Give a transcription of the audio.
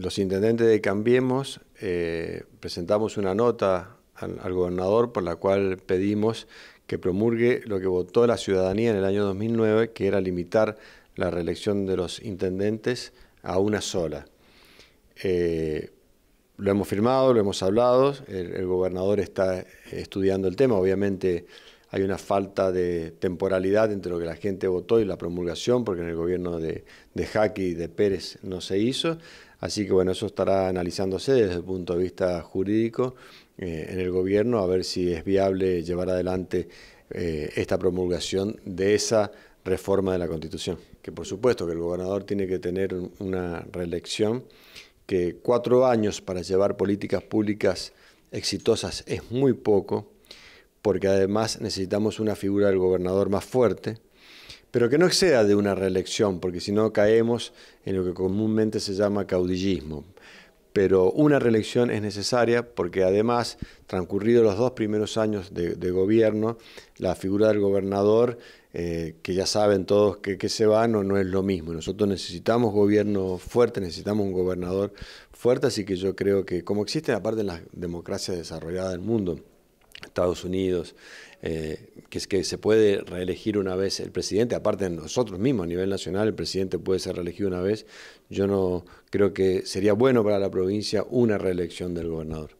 los intendentes de Cambiemos eh, presentamos una nota al, gobernador por la cual pedimos que promulgue lo que votó la ciudadanía en el año 2009, que era limitar la reelección de los intendentes a una sola. Eh, lo hemos firmado, lo hemos hablado, el gobernador está estudiando el tema, obviamente hay una falta de temporalidad entre lo que la gente votó y la promulgación, porque en el gobierno de, de Jaque y de Pérez no se hizo. Así que bueno, eso estará analizándose desde el punto de vista jurídico eh, en el gobierno, a ver si es viable llevar adelante eh, esta promulgación de esa reforma de la Constitución. Que por supuesto que el gobernador tiene que tener una reelección, que cuatro años para llevar políticas públicas exitosas es muy poco, porque además necesitamos una figura del gobernador más fuerte, pero que no exceda de una reelección, porque si no caemos en lo que comúnmente se llama caudillismo. Pero una reelección es necesaria porque además, transcurridos los dos primeros años de, gobierno, la figura del gobernador, eh, que ya saben todos que, se va, no, no es lo mismo. Nosotros necesitamos gobierno fuerte, necesitamos un gobernador fuerte, así que yo creo que como existe aparte en las democracias desarrolladas del mundo, Estados Unidos, eh, que es que se puede reelegir una vez el presidente, aparte nosotros mismos a nivel nacional, el presidente puede ser reelegido una vez, yo no creo que sería bueno para la provincia una reelección del gobernador.